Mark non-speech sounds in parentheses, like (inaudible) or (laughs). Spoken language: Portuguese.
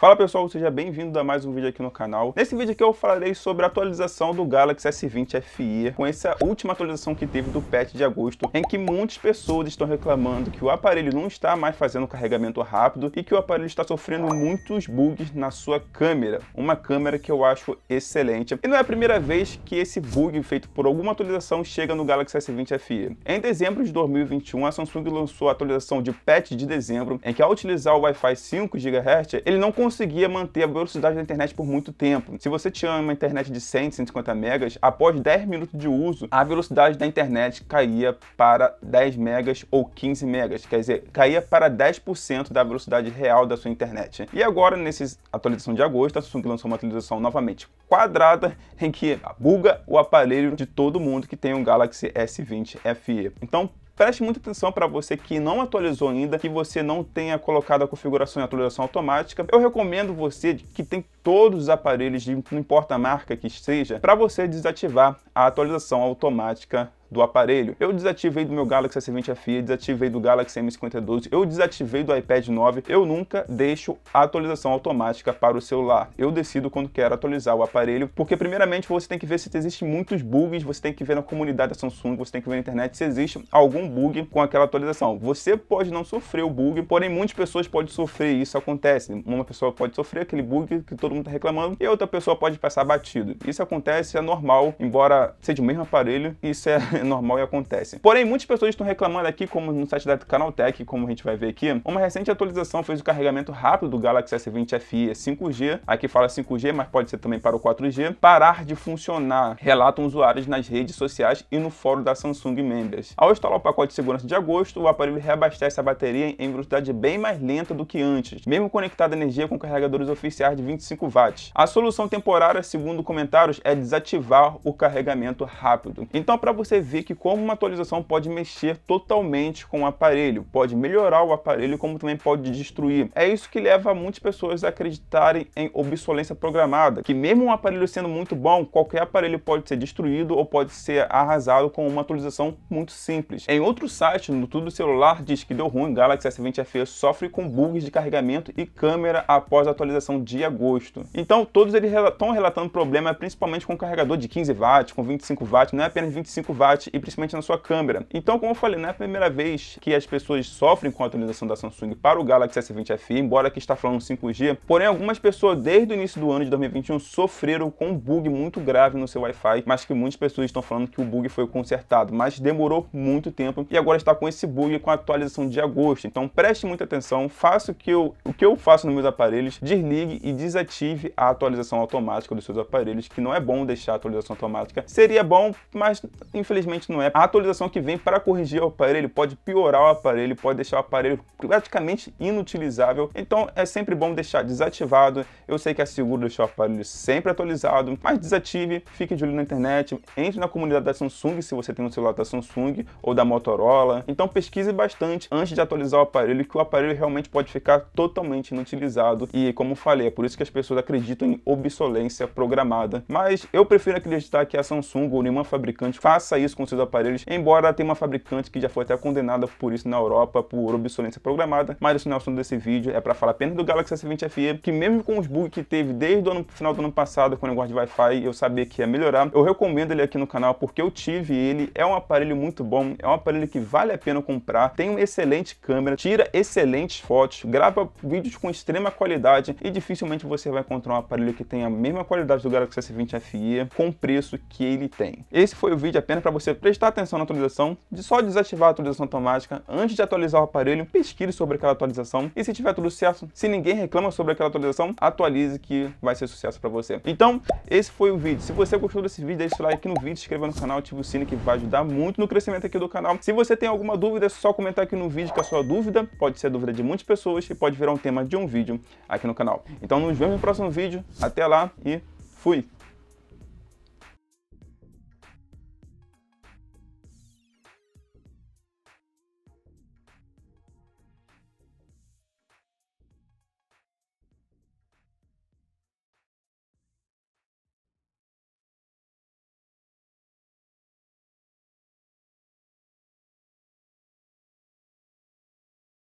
Fala pessoal, seja bem-vindo a mais um vídeo aqui no canal. Nesse vídeo aqui eu falarei sobre a atualização do Galaxy S20 FE, com essa última atualização que teve do patch de agosto, em que muitas pessoas estão reclamando que o aparelho não está mais fazendo carregamento rápido e que o aparelho está sofrendo muitos bugs na sua câmera, uma câmera que eu acho excelente. E não é a primeira vez que esse bug feito por alguma atualização chega no Galaxy S20 FE. Em dezembro de 2021, a Samsung lançou a atualização de patch de dezembro, em que ao utilizar o Wi-Fi 5 GHz, ele não conseguiu conseguia manter a velocidade da internet por muito tempo. Se você tinha uma internet de 100, 150 megas, após 10 minutos de uso, a velocidade da internet caía para 10 megas ou 15 megas, quer dizer, caía para 10% da velocidade real da sua internet. E agora, nessa atualização de agosto, a Samsung lançou uma atualização novamente quadrada em que buga o aparelho de todo mundo que tem um Galaxy S20 FE. Então, Preste muita atenção para você que não atualizou ainda, que você não tenha colocado a configuração em atualização automática. Eu recomendo você que tem todos os aparelhos, não importa a marca que seja, para você desativar a atualização automática do aparelho. Eu desativei do meu Galaxy S20 FE, desativei do Galaxy M52, eu desativei do iPad 9. Eu nunca deixo a atualização automática para o celular. Eu decido quando quero atualizar o aparelho, porque primeiramente você tem que ver se existem muitos bugs, você tem que ver na comunidade da Samsung, você tem que ver na internet se existe algum bug com aquela atualização. Você pode não sofrer o bug, porém muitas pessoas podem sofrer, isso acontece. Uma pessoa pode sofrer aquele bug que todo mundo está reclamando e outra pessoa pode passar batido. Isso acontece, é normal, embora seja o mesmo aparelho, isso é (laughs) normal e acontece. Porém, muitas pessoas estão reclamando aqui, como no site da Canaltech, como a gente vai ver aqui, uma recente atualização fez o carregamento rápido do Galaxy S20 FE 5G, aqui fala 5G, mas pode ser também para o 4G, parar de funcionar, relatam usuários nas redes sociais e no fórum da Samsung Members. Ao instalar o pacote de segurança de agosto, o aparelho reabastece a bateria em velocidade bem mais lenta do que antes, mesmo conectado à energia com carregadores oficiais de 25 watts. A solução temporária, segundo comentários, é desativar o carregamento rápido. Então, para você ver que como uma atualização pode mexer totalmente com o aparelho, pode melhorar o aparelho, como também pode destruir. É isso que leva muitas pessoas a acreditarem em obsolescência programada, que mesmo um aparelho sendo muito bom, qualquer aparelho pode ser destruído ou pode ser arrasado com uma atualização muito simples. Em outro site, no Tudo Celular, diz que deu ruim, Galaxy S20 FE sofre com bugs de carregamento e câmera após a atualização de agosto. Então, todos eles estão relatando problema, principalmente com carregador de 15 watts, com 25 watts, não é apenas 25 watts, e principalmente na sua câmera. Então, como eu falei, não é a primeira vez que as pessoas sofrem com a atualização da Samsung para o Galaxy S20 FE, embora que está falando 5G, porém algumas pessoas desde o início do ano de 2021 sofreram com um bug muito grave no seu Wi-Fi, mas que muitas pessoas estão falando que o bug foi consertado, mas demorou muito tempo e agora está com esse bug com a atualização de agosto. Então preste muita atenção, faça o que eu, o que eu faço nos meus aparelhos, desligue e desative a atualização automática dos seus aparelhos, que não é bom deixar a atualização automática. Seria bom, mas infelizmente simplesmente não é. A atualização que vem para corrigir o aparelho pode piorar o aparelho, pode deixar o aparelho praticamente inutilizável. Então é sempre bom deixar desativado. Eu sei que é seguro deixar o aparelho sempre atualizado, mas desative, fique de olho na internet, entre na comunidade da Samsung se você tem um celular da Samsung ou da Motorola. Então pesquise bastante antes de atualizar o aparelho, que o aparelho realmente pode ficar totalmente inutilizado. E como falei, é por isso que as pessoas acreditam em obsolência programada. Mas eu prefiro acreditar que a Samsung ou nenhuma fabricante faça isso com seus aparelhos, embora tenha uma fabricante que já foi até condenada por isso na Europa por obsolescência programada, mas isso não é o assunto desse vídeo, é para falar apenas do Galaxy S20 FE, que mesmo com os bugs que teve desde o ano, final do ano passado com o negócio de Wi-Fi, eu sabia que ia melhorar. Eu recomendo ele aqui no canal porque eu tive ele, é um aparelho muito bom, é um aparelho que vale a pena comprar, tem uma excelente câmera, tira excelentes fotos, grava vídeos com extrema qualidade e dificilmente você vai encontrar um aparelho que tenha a mesma qualidade do Galaxy S20 FE com o preço que ele tem. Esse foi o vídeo apenas para você você prestar atenção na atualização, de só desativar a atualização automática antes de atualizar o aparelho, pesquise sobre aquela atualização e se tiver tudo certo, se ninguém reclama sobre aquela atualização, atualize que vai ser sucesso para você. Então, esse foi o vídeo. Se você gostou desse vídeo, deixe seu like no vídeo, se inscreva no canal, ative o sino que vai ajudar muito no crescimento aqui do canal. Se você tem alguma dúvida, é só comentar aqui no vídeo que a sua dúvida pode ser a dúvida de muitas pessoas e pode virar um tema de um vídeo aqui no canal. Então, nos vemos no próximo vídeo. Até lá e fui!